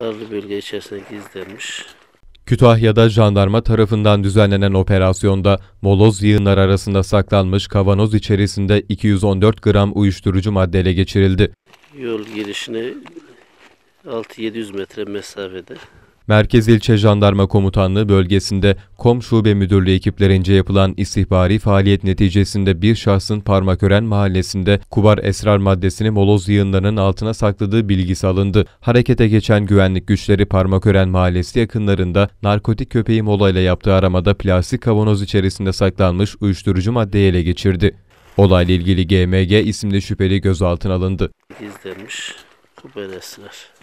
Adlı bölge içerisinde gizlenmiş. Kütahya'da jandarma tarafından düzenlenen operasyonda moloz yığınlar arasında saklanmış kavanoz içerisinde 214 gram uyuşturucu madde ele geçirildi. Yol girişine 6-700 metre mesafede Merkez İlçe Jandarma Komutanlığı bölgesinde KOM Şube Müdürlüğü ekiplerince yapılan istihbari faaliyet neticesinde bir şahsın Parmakören mahallesinde kubar esrar maddesini moloz yığınlarının altına sakladığı bilgisi alındı. Harekete geçen güvenlik güçleri Parmakören mahallesi yakınlarında narkotik köpeği Mola ile yaptığı aramada plastik kavanoz içerisinde saklanmış uyuşturucu maddeyi ele geçirdi. Olayla ilgili GMG isimli şüpheli gözaltına alındı. Gizlenmiş kubar esrar.